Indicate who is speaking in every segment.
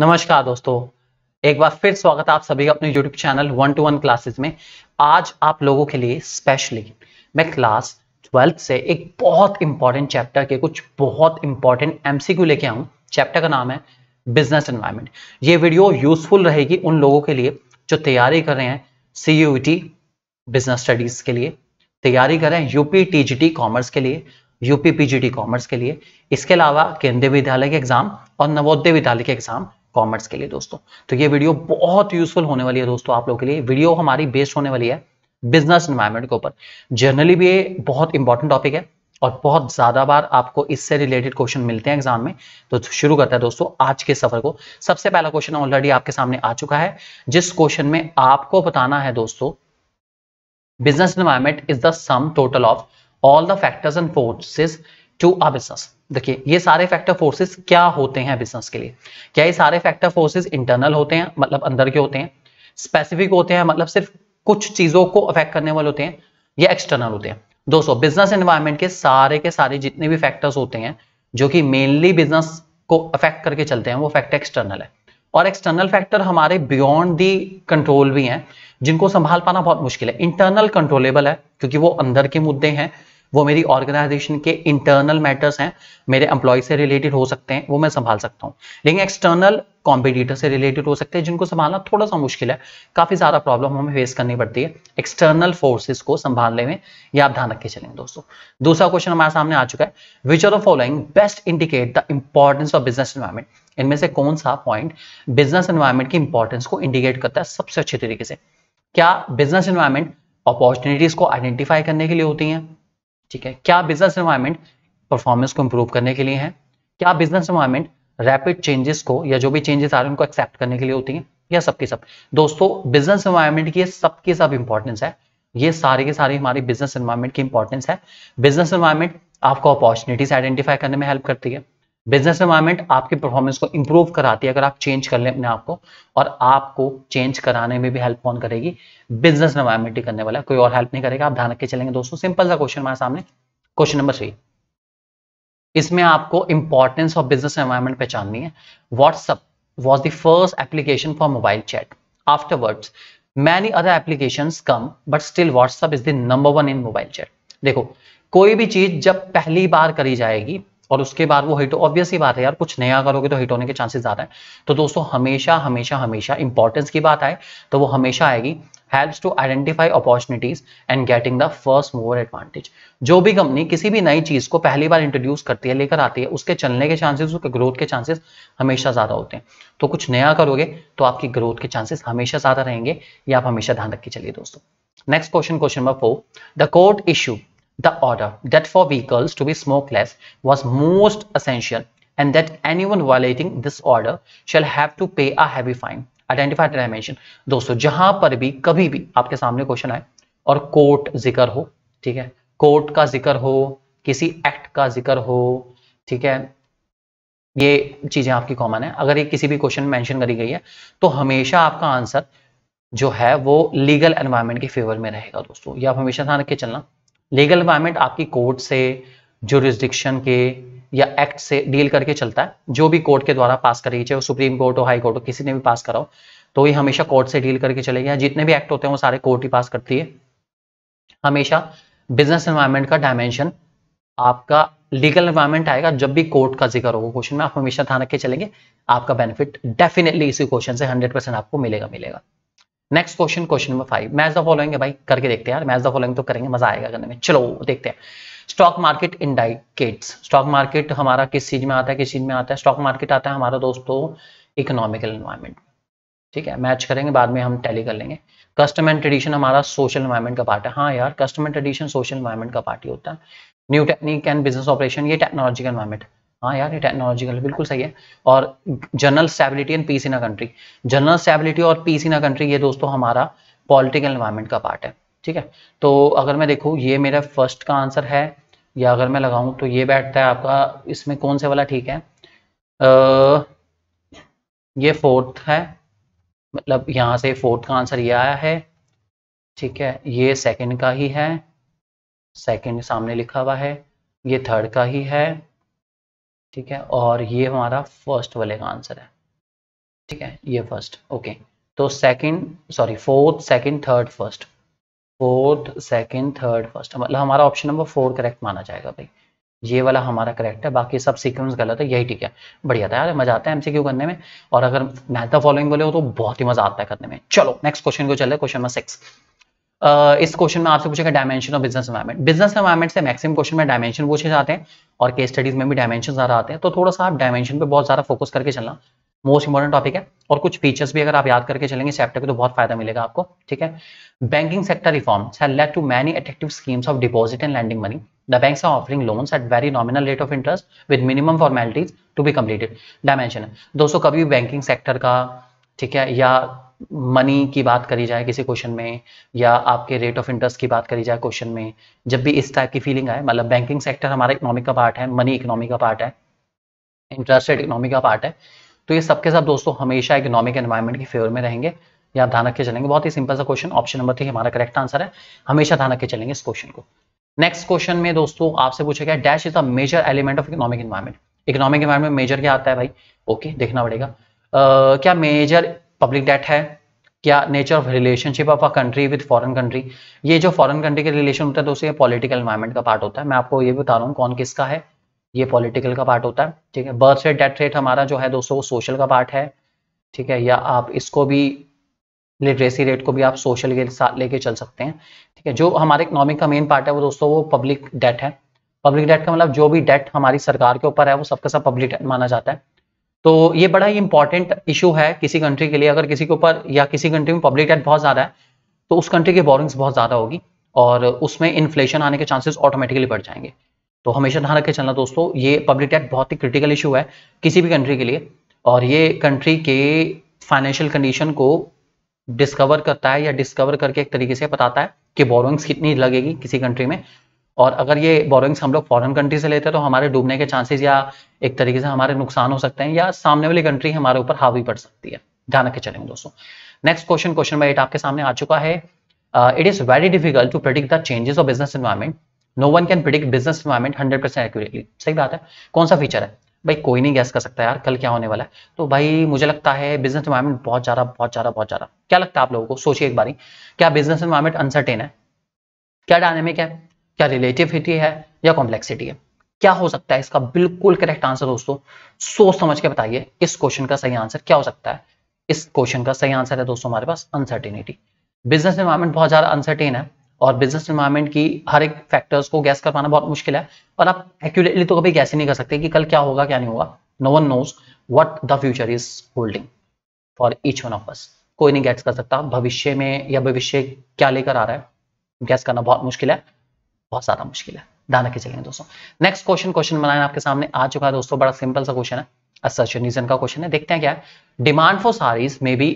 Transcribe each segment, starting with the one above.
Speaker 1: नमस्कार दोस्तों एक बार फिर स्वागत है आप सभी का अपने YouTube channel one to one classes में आज आप लोगों के लिए स्पेशली मैं क्लास ट्वेल्थ से एक बहुत इंपॉर्टेंट चैप्टर के कुछ बहुत इंपॉर्टेंट एमसीक्यू लेके आऊँ चैप्टर का नाम है बिजनेस एनवायरमेंट ये वीडियो यूजफुल रहेगी उन लोगों के लिए जो तैयारी कर रहे हैं सी बिजनेस स्टडीज के लिए तैयारी कर रहे हैं यूपी टी कॉमर्स के लिए यूपी पीजीटी कॉमर्स के लिए इसके अलावा केंद्रीय विद्यालय के एग्जाम और नवोदय विद्यालय के एग्जाम कॉमर्स के लिए दोस्तों तो ये वीडियो बहुत यूजफुल होने वाली है दोस्तों आप लोगों के लिए वीडियो हमारी बेस्ड होने वाली है बिजनेस इन्वायरमेंट के ऊपर जनरली भी ये बहुत इंपॉर्टेंट टॉपिक है और बहुत ज्यादा बार आपको इससे रिलेटेड क्वेश्चन मिलते हैं एग्जाम में तो शुरू करता है दोस्तों आज के सफर को सबसे पहला क्वेश्चन ऑलरेडी आपके सामने आ चुका है जिस क्वेश्चन में आपको बताना है दोस्तों business environment is the sum total of all the factors and forces to a business देखिए ये सारे फैक्टर फोर्सेस क्या होते हैं बिजनेस के लिए क्या ये सारे फैक्टर फोर्सेस इंटरनल होते हैं मतलब अंदर के होते हैं स्पेसिफिक होते हैं मतलब सिर्फ कुछ चीजों को अफेक्ट करने वाले होते हैं या एक्सटर्नल होते हैं दोस्तों बिजनेस एनवायरमेंट के सारे के सारे जितने भी फैक्टर्स होते हैं जो कि मेनली बिजनेस को अफेक्ट करके चलते हैं वो फैक्टर एक्सटर्नल है और एक्सटर्नल फैक्टर हमारे बियॉन्ड दी कंट्रोल भी हैं जिनको संभाल पाना बहुत मुश्किल है इंटरनल कंट्रोलेबल है क्योंकि वो अंदर के मुद्दे हैं वो मेरी ऑर्गेनाइजेशन के इंटरनल मैटर्स हैं मेरे एम्प्लॉय से रिलेटेड हो सकते हैं वो मैं संभाल सकता हूँ लेकिन एक्सटर्नल कॉम्पिटिटर से रिलेटेड हो सकते हैं जिनको संभालना थोड़ा सा मुश्किल है काफ़ी ज़्यादा प्रॉब्लम हमें फेस करनी पड़ती है एक्सटर्नल फोर्सेस को संभालने में ये आप ध्यान रखे चलेंगे दोस्तों दूसरा क्वेश्चन हमारे सामने आ चुका है which are the following best indicate the importance of business environment इनमें से कौन सा पॉइंट बिजनेस इन्वायरमेंट की इंपॉर्टेंस को इंडिकेट करता है सबसे अच्छे तरीके से क्या बिजनेस इन्वायरमेंट अपॉर्चुनिटीज को आइडेंटिफाई करने के लिए होती है ठीक है क्या बिजनेस एनवायरमेंट परफॉर्मेंस को इंप्रूव करने के लिए है क्या बिजनेस एनवायरमेंट रैपिड चेंजेस को या जो भी चेंजेस आ रहे हैं उनको एक्सेप्ट करने के लिए होती है या सबकी सब दोस्तों बिजनेस एनवायरमेंट की सबकी सब इंपॉर्टेंस है ये सारे के सारे हमारी बिजनेस एनवायरमेंट की इंपॉर्टेंस है बिजनेस एनवायरमेंट आपको अपॉर्चुनिटीज आइडेंटिफाई करने में हेल्प करती है बिजनेस एनवायरमेंट आपके परफॉर्मेंस को इंप्रूव कराती है अगर आप चेंज कर लें अपने आप को और आपको चेंज कराने में भी हेल्प कौन करेगी बिजनेस एनवायरमेंट ही करने वाला कोई और हेल्प नहीं करेगा आप ध्यान रख के चलेंगे दोस्तों सिंपल सा क्वेश्चन हमारे सामने क्वेश्चन नंबर थ्री इसमें आपको इंपॉर्टेंस ऑफ बिजनेस एनवायरमेंट पहचाननी है WhatsApp was the first application for mobile chat afterwards many other application come but still WhatsApp is the number one in mobile chat देखो कोई भी चीज जब पहली बार करी जाएगी और उसके बाद वो हिट ऑब्वियस ही बात है यार कुछ नया करोगे तो हिट होने के चांसेस ज्यादा है तो दोस्तों हमेशा हमेशा हमेशा इंपॉर्टेंस की बात आए तो वो हमेशा आएगी helps to identify opportunities and getting the first mover advantage जो भी कंपनी किसी भी नई चीज को पहली बार इंट्रोड्यूस करती है लेकर आती है उसके चलने के चांसेस उसके ग्रोथ के चांसेस हमेशा ज्यादा होते हैं तो कुछ नया करोगे तो आपकी ग्रोथ के चांसेस हमेशा ज्यादा रहेंगे ये आप हमेशा ध्यान रख के चलिए दोस्तों next question question number four the court issue the order that for vehicles to be smokeless was most essential and that anyone violating this order shall have to pay a heavy fine identify identified dimension दोस्तों जहां पर भी कभी भी आपके सामने question आए और कोर्ट जिक्र हो ठीक है कोर्ट का जिक्र हो किसी एक्ट का जिक्र हो ठीक है ये चीजें आपकी कॉमन है अगर ये किसी भी क्वेश्चन मेंशन करी गई है तो हमेशा आपका आंसर जो है वो लीगल एनवायरमेंट के फेवर में रहेगा दोस्तों ये आप हमेशा ध्यान रख चलना लीगल इन्वायरमेंट आपकी कोर्ट से जुरिस्डिक्शन के या एक्ट से डील करके चलता है जो भी कोर्ट के द्वारा पास करेगी चाहे वो सुप्रीम कोर्ट हो हाई कोर्ट हो किसी ने भी पास कराओ तो ये हमेशा कोर्ट से डील करके चलेगी जितने भी एक्ट होते हैं वो सारे कोर्ट ही पास करती है हमेशा बिजनेस इन्वायरमेंट का डायमेंशन आपका लीगल इन्वायरमेंट आएगा जब भी कोर्ट का जिक्र होगा क्वेश्चन में आप हमेशा ध्यान रखे चलेंगे आपका बेनिफिट डेफिनेटली इसी क्वेश्चन से हंड्रेड परसेंट आपको मिलेगा मिलेगा next question question number five match the following है भाई करके देखते हैं यार मैच द फॉलोइंग तो करेंगे मजा आएगा करने में चलो देखते हैं stock market indicates stock market हमारा किस चीज में आता है किस चीज में आता है स्टॉक मार्केट आता है हमारा दोस्तों इकोनॉमिकल इन्वायरमेंट ठीक है मैच करेंगे बाद में हम टैली कर लेंगे कस्टम एंड ट्रेडिशन हमारा सोशल इन्वायरमेंट का पार्ट है हाँ यार custom and tradition social environment का पार्ट ही होता है new technique and business operation ये टेक्नोलॉजी का इन्वायरमेंट हाँ यार ये टेक्नोलॉजिकल बिल्कुल सही है और general stability and peace in a country general stability और पीस इन अ कंट्री ये दोस्तों हमारा पॉलिटिकल इन्वायरमेंट का पार्ट है ठीक है तो अगर मैं देखूँ ये मेरा फर्स्ट का आंसर है या अगर मैं लगाऊँ तो ये बैठता है आपका इसमें कौन से वाला ठीक है आ, ये फोर्थ है मतलब यहाँ से फोर्थ का आंसर ये आया है ठीक है ये सेकंड का ही है सेकंड सामने लिखा हुआ है ये थर्ड का ही है ठीक है और ये हमारा फर्स्ट वाले का आंसर है ठीक है ये फर्स्ट ओके तो second sorry fourth second third first fourth second third first मतलब हमारा ऑप्शन नंबर फोर करेक्ट माना जाएगा भाई ये वाला हमारा करेक्ट है बाकी सब सीक्वेंस गलत है यही ठीक है बढ़िया था यार मजा आता है एमसीक्यू करने में और अगर नैथा फॉलोइंग बोले हो तो बहुत ही मजा आता है करने में चलो नेक्स्ट क्वेश्चन को चले क्वेश्चन नंबर सिक्स Uh, इस क्वेश्चन में आपसे पूछेगा dimension of business environment business environment से मैक्सिमम क्वेश्चन में डायमेंशन पूछे जाते हैं और केस स्टडीज में भी डायमेंशन ज़्यादा आते हैं तो थोड़ा सा आप डायमेंशन पे बहुत ज़्यादा फोकस करके चलना मोस्ट इंपॉर्टेंट टॉपिक है और कुछ फीचर्स भी अगर आप याद करके चलेंगे चैप्टर को तो बहुत फायदा मिलेगा आपको ठीक है banking sector reform led to many attractive schemes of deposit and lending money the banks are offering loans at very nominal rate of interest with minimum formalities to be completed dimension है दोस्तों कभी banking sector का ठीक है या money की बात करी जाए किसी क्वेश्चन में या आपके रेट ऑफ इंटरेस्ट की बात करी जाए क्वेश्चन में जब भी इस टाइप की फीलिंग आए मतलब बैंकिंग सेक्टर हमारा इकोनॉमी का पार्ट है मनी इकोनॉमी का पार्ट है इंटरेस्ट रेट इकोनॉमी का पार्ट है तो ये सबके साथ दोस्तों हमेशा इकोनॉमिक एनवायरमेंट के फेवर में रहेंगे या आप ध्यान रखे चलेंगे बहुत ही सिंपल सा क्वेश्चन ऑप्शन नंबर थ्री हमारा करेक्ट आंसर है हमेशा ध्यान रखे चलेंगे इस क्वेश्चन को नेक्स्ट क्वेश्चन में दोस्तों आपसे पूछा गया dash is a major element of economic environment economic environment major क्या आता है भाई ओके देखना पड़ेगा Uh, क्या मेजर पब्लिक डेट है क्या nature of relationship of a country with foreign country ये जो फॉरेन कंट्री के रिलेशन होता है दोस्तों ये पॉलिटिकल इन्वायरमेंट का पार्ट होता है मैं आपको ये बता रहा हूँ कौन किसका है ये पॉलिटिकल का पार्ट होता है ठीक है बर्थ रेट डेथ रेट हमारा जो है दोस्तों वो सोशल का पार्ट है ठीक है या आप इसको भी लिटरेसी रेट को भी आप सोशल के साथ लेके चल सकते हैं ठीक है जो हमारे इकोनॉमिक का मेन पार्ट है वो दोस्तों वो पब्लिक डेट है पब्लिक डेट का मतलब जो भी डेट हमारी सरकार के ऊपर है वो सबका सब पब्लिक डेट माना जाता है तो ये बड़ा ही इंपॉर्टेंट इशू है किसी कंट्री के लिए अगर किसी के ऊपर या किसी कंट्री में पब्लिक डेट बहुत ज़्यादा है तो उस कंट्री की बोरिंग्स बहुत ज़्यादा होगी और उसमें इन्फ्लेशन आने के चांसेस ऑटोमेटिकली बढ़ जाएंगे तो हमेशा ध्यान रखे चलना दोस्तों ये पब्लिक डेट बहुत ही क्रिटिकल इशू है किसी भी कंट्री के लिए और ये कंट्री के फाइनेंशियल कंडीशन को डिस्कवर करता है या डिस्कवर करके एक तरीके से बताता है कि बोरोइंग्स कितनी लगेगी किसी कंट्री में और अगर ये बोरिंग्स हम लोग फॉरेन कंट्री से लेते हैं तो हमारे डूबने के चांसेस या एक तरीके से हमारे नुकसान हो सकते हैं या सामने वाली कंट्री हमारे ऊपर हावी पड़ सकती है ध्यान रखे चलेंगे दोस्तों next question question number eight आपके सामने आ चुका है it is very difficult to predict the changes of business environment no one can predict business environment hundred percent accurately सही बात है कौन सा फीचर है भाई कोई नहीं गैस कर सकता यार कल क्या होने वाला है तो भाई मुझे लगता है बिजनेस इन्वायरमेंट बहुत ज्यादा बहुत ज्यादा बहुत ज्यादा क्या लगता है आप लोगों को सोचिए एक बारी क्या बिजनेस इन्वायरमेंट अनसर्टेन है क्या डायनेमिक है क्या रिलेटिविटी है या कॉम्प्लेक्सिटी है क्या हो सकता है इसका बिल्कुल करेक्ट आंसर दोस्तों सोच समझ के बताइए इस क्वेश्चन का सही आंसर क्या हो सकता है इस क्वेश्चन का सही आंसर है दोस्तों हमारे पास अनसर्टिनिटी बिजनेस इन्वायरमेंट बहुत ज्यादा अनसर्टेन है और बिजनेस इन्वायरमेंट की हर एक फैक्टर्स को गैस कर पाना बहुत मुश्किल है और आप एक्यूरेटली तो कभी गैस ही नहीं कर सकते कि कल क्या होगा क्या नहीं होगा no one knows what the future is holding for each one of us कोई नहीं गैस कर सकता भविष्य में या भविष्य क्या लेकर आ रहा है गैस करना बहुत मुश्किल है बहुत ज्यादा मुश्किल है ध्यान रखे चलेंगे दोस्तों नेक्स्ट क्वेश्चन क्वेश्चन बनाए आपके सामने आ चुका है दोस्तों बड़ा सिंपल सा क्वेश्चन है असर्शन रीजन का क्वेश्चन है देखते हैं क्या demand for saris may be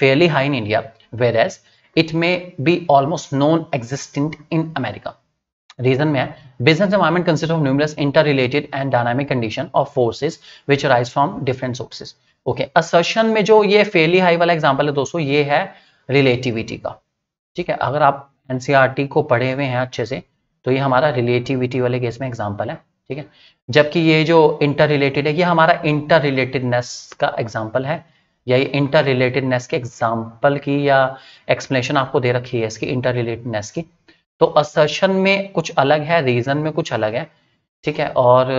Speaker 1: fairly high in India whereas it may be almost non existent in America reason में है business environment consider of numerous inter related and dynamic condition of forces which rise from different sources okay assertion में जो ये फेली high वाला example है दोस्तों ये है रिलेटिविटी का ठीक है अगर आप एनसीआरटी e को पढ़े हुए हैं अच्छे से तो ये हमारा रिलेटिविटी वाले केस में एग्जाम्पल है ठीक है जबकि ये जो इंटर रिलेटेड है ये हमारा इंटर रिलेटेडनेस का एग्जाम्पल है या ये इंटर रिलेटेडनेस के एग्जाम्पल की या एक्सप्लेनेशन आपको दे रखी है इसकी इंटर रिलेटेडनेस की तो असर्शन में कुछ अलग है रीजन में कुछ अलग है ठीक है और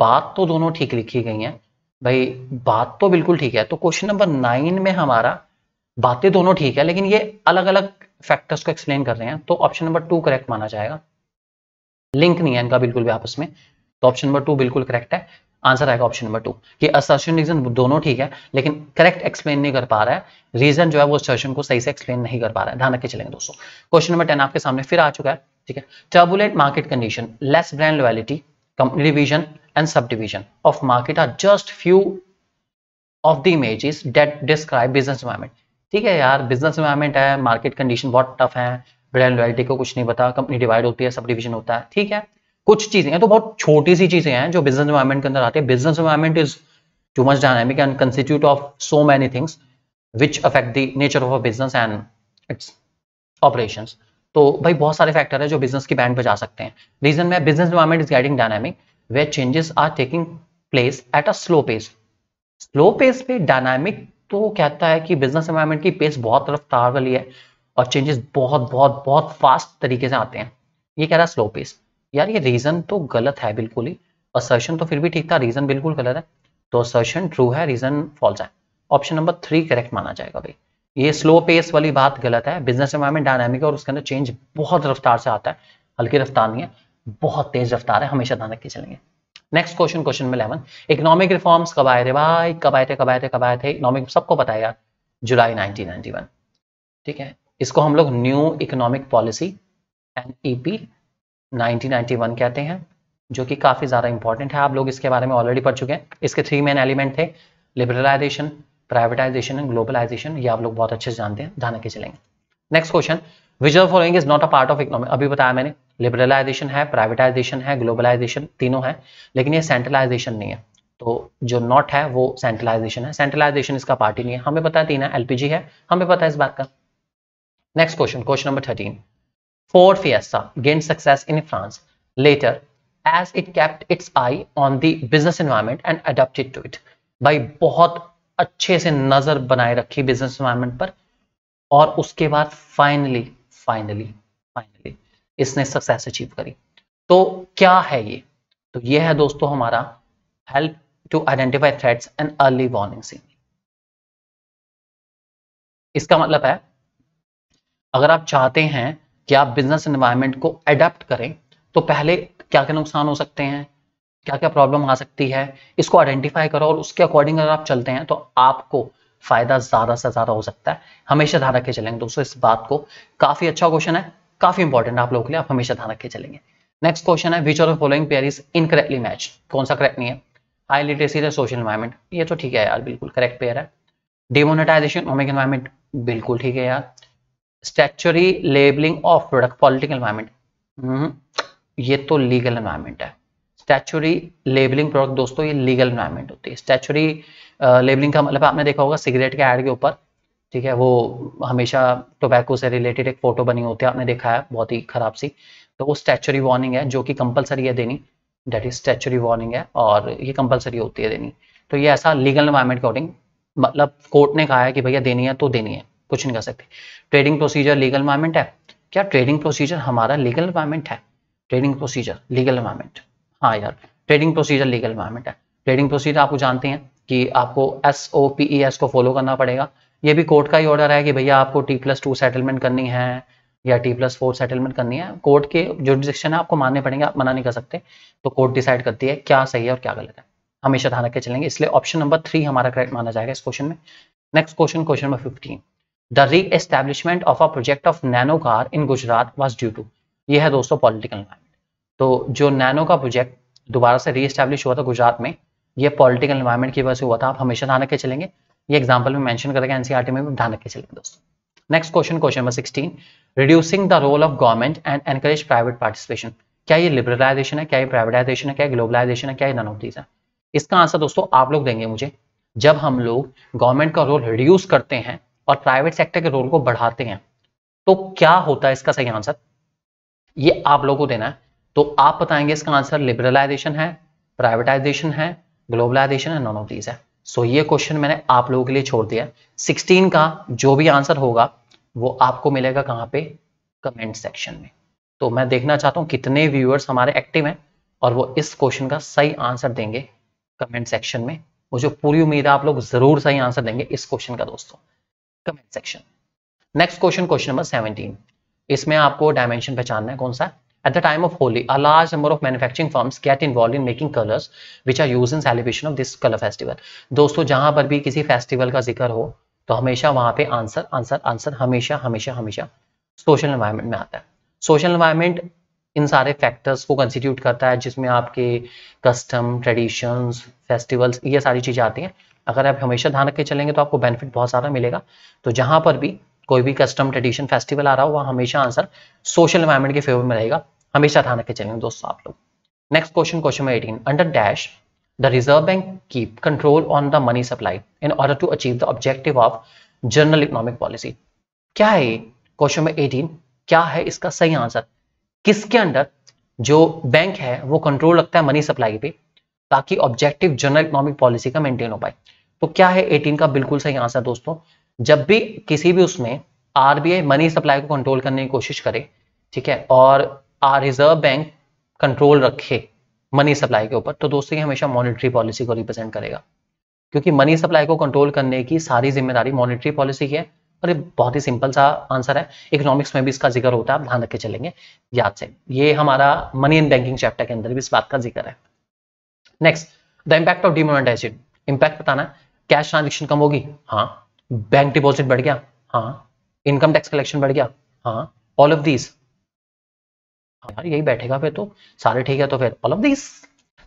Speaker 1: बात तो दोनों ठीक लिखी गई है भाई बात तो बिल्कुल ठीक है तो क्वेश्चन नंबर नाइन में हमारा बातें दोनों ठीक है लेकिन ये अलग अलग फैक्टर्स को एक्सप्लेन कर रहे हैं तो ऑप्शन नंबर टू करेक्ट माना जाएगा लिंक नहीं है इनका बिल्कुल भी आपस में तो ऑप्शन नंबर टू बिल्कुल करेक्ट है आंसर आएगा ऑप्शन नंबर टू कि असर्शन रीजन दोनों ठीक है लेकिन करेक्ट एक्सप्लेन नहीं कर पा रहा है रीजन जो है वो सर्शन को सही से एक्सप्लेन नहीं कर पा रहा है ध्यान रखे चलेंगे दोस्तों क्वेश्चन नंबर टेन आपके सामने फिर आ चुका है ठीक है turbulent market condition less brand loyalty company and sub division of market are just few of the images that describe business environment ठीक है यार बिजनेस इन्वायरमेंट है मार्केट कंडीशन बहुत टफ है ब्रांड लॉयल्टी को कुछ नहीं पता कंपनी डिवाइड होती है सब डिविजन होता है ठीक है कुछ चीजें हैं तो बहुत छोटी सी चीजें हैं जो बिजनेस इन्वायरमेंट के अंदर आती है business environment is too much dynamic and constitute of so many things which affect the nature of a business and its operation तो भाई बहुत सारे फैक्टर है जो बिजनेस की बैंड पर जा सकते हैं रीजन में business environment is guiding dynamic way changes are taking place at a slow pace slow pace पे डायनामिक तो कहता है कि बिजनेस एनवायरमेंट की पेस बहुत रफ्तार वाली है और चेंजेस बहुत बहुत बहुत फास्ट तरीके से आते हैं ये कह रहा है स्लो पेस यार ये रीजन तो गलत है बिल्कुल ही असर्शन तो फिर भी ठीक था रीजन बिल्कुल गलत है तो असर्शन ट्रू है रीजन फॉल्स है ऑप्शन नंबर थ्री करेक्ट माना जाएगा भाई ये स्लो पेस वाली बात गलत है बिजनेस एनवायरमेंट डायनामिक है और उसके अंदर चेंज बहुत रफ्तार से आता है हल्की रफ्तार नहीं है बहुत तेज रफ्तार है हमेशा ध्यान रख के चलेंगे नेक्स्ट क्वेश्चन क्वेश्चन में इलेवन इकोनॉमिक रिफॉर्म्स कब आए थे भाई कब आए थे कब आए थे कब आए थे इकोनॉमिक सबको पता है यार जुलाई 1991 ठीक है इसको हम लोग new economic policy N E P कहते हैं जो कि काफ़ी ज़्यादा इंपॉर्टेंट है आप लोग इसके बारे में ऑलरेडी पढ़ चुके हैं इसके थ्री मेन एलिमेंट थे लिबरलाइजेशन प्राइवेटाइजेशन एंड ग्लोबलाइजेशन ये आप लोग बहुत अच्छे से जानते हैं ध्यान के चलेंगे next question which following is not a part of economic अभी बताया मैंने लिबरलाइजेशन है प्राइवेटाइजेशन है ग्लोबलाइजेशन तीनों है लेकिन ये सेंट्रलाइजेशन नहीं है तो जो नॉट है वो सेंट्रलाइजेशन है सेंट्रलाइजेशन इसका पार्ट ही नहीं है हमें पता है तीन है एलपीजी है हमें पता है इस बात का next question question number thirteen Ford Fiesta gain success in France later as it kept its eye on the business environment and adopted to it भाई बहुत अच्छे से नजर बनाए रखी बिजनेस इन्वायरमेंट पर और उसके बाद फाइनली फाइनली फाइनली इसने सक्सेस अचीव करी तो क्या है ये तो ये है दोस्तों हमारा help to identify threats and early warning signal इसका मतलब है अगर आप चाहते हैं कि आप बिजनेस एनवायरमेंट को एडेप्ट करें तो पहले क्या क्या नुकसान हो सकते हैं क्या क्या प्रॉब्लम आ सकती है इसको आइडेंटिफाई करो और उसके अकॉर्डिंग अगर आप चलते हैं तो आपको फायदा ज्यादा से ज्यादा हो सकता है हमेशा ध्यान रखे चलेंगे दोस्तों इस बात को काफी अच्छा क्वेश्चन है काफी इंपॉर्टेंट है आप लोगों के लिए आप हमेशा ध्यान रखे चलेंगे नेक्स्ट क्वेश्चन है which of following pair is incorrectly match कौन सा करेक्ट नहीं है हाई लिटरेसी सोशल इन्वायरमेंट ये तो ठीक है यार बिल्कुल करेक्ट पेयर है डिमोनेटाइजेशन इकोनॉमिक इन्वायरमेंट बिल्कुल ठीक है यार statutory labelling of product political environment ये तो लीगल इन्वायरमेंट है स्टैचुरी लेबलिंग प्रोडक्ट दोस्तों ये लीगल इन्वायरमेंट होती है स्टैचुरी लेबलिंग का मतलब आपने देखा होगा सिगरेट के एड के ऊपर ठीक है वो हमेशा टोबैको से रिलेटेड एक फोटो बनी होती है आपने देखा है बहुत ही खराब सी तो वो स्टैचुरी वार्निंग है जो कि कंपलसरी है देनी डेट इज स्टैचुरी वार्निंग है और ये कंपलसरी होती है देनी तो ये ऐसा लीगल इन्वायरमेंट अकॉर्डिंग मतलब कोर्ट ने कहा है कि भैया देनी है तो देनी है कुछ नहीं कर सकते ट्रेडिंग प्रोसीजर लीगल इन्वायरमेंट है क्या ट्रेडिंग प्रोसीजर हमारा लीगल इन्वायरमेंट है ट्रेडिंग प्रोसीजर लीगल इन्वायरमेंट हाँ यार ट्रेडिंग प्रोसीजर लीगल इन्वायरमेंट है ट्रेडिंग प्रोसीजर आपको जानते हैं कि आपको S O P E S को फॉलो करना पड़ेगा ये भी कोर्ट का ही ऑर्डर है कि भैया आपको टी प्लस टू सेटलमेंट करनी है या टी प्लस फोर सेटलमेंट करनी है कोर्ट के जुडिस्डिक्शन है आपको मानने पड़ेंगे आप मना नहीं कर सकते तो कोर्ट डिसाइड करती है क्या सही है और क्या गलत है हमेशा ध्यान रख के चलेंगे इसलिए ऑप्शन नंबर थ्री हमारा करेक्ट माना जाएगा इस क्वेश्चन में next question question number fifteen the re establishment of a project of Nano car in Gujarat was due to ये है दोस्तों पॉलिटिकल इन्वायरमेंट तो जो नैनो का प्रोजेक्ट दोबारा से री एस्टेब्लिश हुआ था गुजरात में ये पॉलिटिकल इन्वायरमेंट की वजह से हुआ था आप हमेशा ध्यान रख के चलेंगे ये एग्जाम्पल में मैंशन करेगा एनसीआरटी e में भी ध्यान रखे चलेंगे दोस्तों next question question number sixteen reducing the role of government and encourage private participation क्या ये लिबरलाइजेशन है क्या ये प्राइवेटाइजेशन है क्या ग्लोबलाइजेशन है क्या ये नन ऑफ दीज है इसका आंसर दोस्तों आप लोग देंगे मुझे जब हम लोग गवर्नमेंट का रोल रिड्यूस करते हैं और प्राइवेट सेक्टर के रोल को बढ़ाते हैं तो क्या होता है इसका सही आंसर ये आप लोगों को देना है तो आप बताएंगे इसका आंसर लिबरलाइजेशन है प्राइवेटाइजेशन है ग्लोबलाइजेशन है नॉन ऑफ दीज है सो ये क्वेश्चन मैंने आप लोगों के लिए छोड़ दिया सिक्सटीन का जो भी आंसर होगा वो आपको मिलेगा कहाँ पे कमेंट सेक्शन में तो मैं देखना चाहता हूँ कितने व्यूअर्स हमारे एक्टिव हैं और वो इस क्वेश्चन का सही आंसर देंगे कमेंट सेक्शन में मुझे पूरी उम्मीद है आप लोग जरूर सही आंसर देंगे इस क्वेश्चन का दोस्तों comment section next question question number seventeen इसमें आपको डायमेंशन पहचानना है कौन सा At the time of Holi, a large number of manufacturing firms get involved in making colors which are used in celebration of this color festival. दोस्तों जहां पर भी किसी festival का जिक्र हो तो हमेशा वहां पे answer answer answer हमेशा हमेशा हमेशा social environment में आता है social environment इन सारे फैक्टर्स को कंस्टिट्यूट करता है जिसमें आपके कस्टम ट्रेडिशंस फेस्टिवल्स ये सारी चीज़ें आती हैं अगर आप हमेशा ध्यान रख के चलेंगे तो आपको बेनिफिट बहुत सारा मिलेगा तो जहाँ पर भी कोई भी कस्टम ट्रेडिशन फेस्टिवल आ रहा हो वहाँ हमेशा आंसर सोशल इन्वायरमेंट के फेवर में रहेगा हमेशा ध्यान रखे चलेंगे दोस्तों आप लोग next question question number eighteen under dash the Reserve Bank keep control on the money supply in order to achieve the objective of general economic policy क्या है क्वेश्चन नंबर एटीन क्या है इसका सही आंसर किसके अंडर जो bank है वो कंट्रोल रखता है मनी सप्लाई पे ताकि ऑब्जेक्टिव जनरल इकोनॉमिक पॉलिसी का मेंटेन हो पाए तो क्या है 18 का बिल्कुल सही आंसर दोस्तों जब भी किसी भी उसमें आरबीआई मनी सप्लाई को कंट्रोल करने की कोशिश करे ठीक है और रिजर्व बैंक कंट्रोल रखे मनी सप्लाई के ऊपर तो दोस्तों ये हमेशा मॉनेटरी पॉलिसी को रिप्रेजेंट करेगा क्योंकि मनी सप्लाई को कंट्रोल करने की सारी जिम्मेदारी मॉनेटरी पॉलिसी की है और ये बहुत ही सिंपल सा आंसर है इकोनॉमिक्स में भी इसका जिक्र होता है आप ध्यान रख के चलेंगे याद से ये हमारा मनी एंड बैंकिंग चैप्टर के अंदर भी इस बात का जिक्र है next the impact of demonetisation impact बताना कैश ट्रांजेक्शन कम होगी हाँ बैंक डिपॉजिट बढ़ गया हाँ इनकम टैक्स कलेक्शन बढ़ गया हाँ ऑल ऑफ दीज यार यही बैठेगा फिर तो सारे ठीक है तो फिर all of these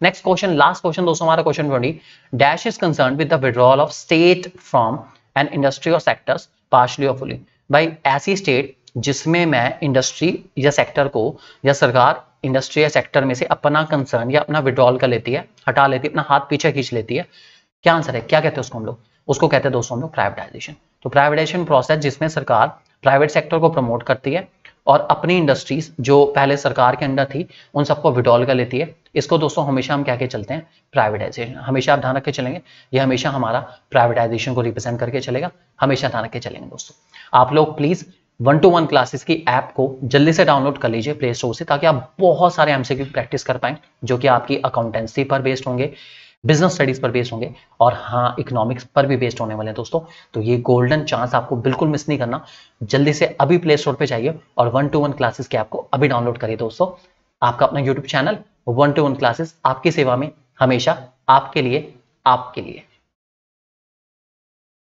Speaker 1: next question last question दोस्तों हमारा question twenty dash is concern with the withdrawal of state from an industry और सेक्टर्स पार्शली और फुली भाई ऐसी स्टेट जिसमें मैं इंडस्ट्री या सेक्टर को या सरकार इंडस्ट्री या सेक्टर में से अपना कंसर्न या अपना विड्रॉल कर लेती है हटा लेती है अपना हाथ पीछे खींच लेती है क्या आंसर है क्या कहते हैं उसको हम लोग उसको कहते हैं दोस्तों हम लोग प्राइवेटाइजेशन तो प्राइवेटाइजेशन प्रोसेस जिसमें सरकार प्राइवेट सेक्टर को प्रमोट करती है और अपनी इंडस्ट्रीज जो पहले सरकार के अंडर थी उन सबको विड्रॉल कर लेती है इसको दोस्तों हमेशा हम क्या के चलते हैं प्राइवेटाइजेशन हमेशा आप ध्यान रख के चलेंगे ये हमेशा हमारा प्राइवेटाइजेशन को रिप्रेजेंट करके चलेगा हमेशा ध्यान रख के चलेंगे दोस्तों आप लोग please one to one classes की ऐप को जल्दी से डाउनलोड कर लीजिए प्ले स्टोर से ताकि आप बहुत सारे एमसीक्यू प्रैक्टिस कर पाए जो कि आपकी अकाउंटेंसी पर बेस्ड होंगे बिजनेस स्टडीज पर बेस्ड होंगे और हाँ इकोनॉमिक्स पर भी बेस्ड होने वाले हैं दोस्तों तो ये गोल्डन चांस आपको बिल्कुल मिस नहीं करना जल्दी से अभी प्ले स्टोर पर जाइए और वन टू वन क्लासेस के आपको अभी डाउनलोड करिए दोस्तों आपका अपना YouTube channel one to one classes आपकी सेवा में हमेशा आपके लिए आपके लिए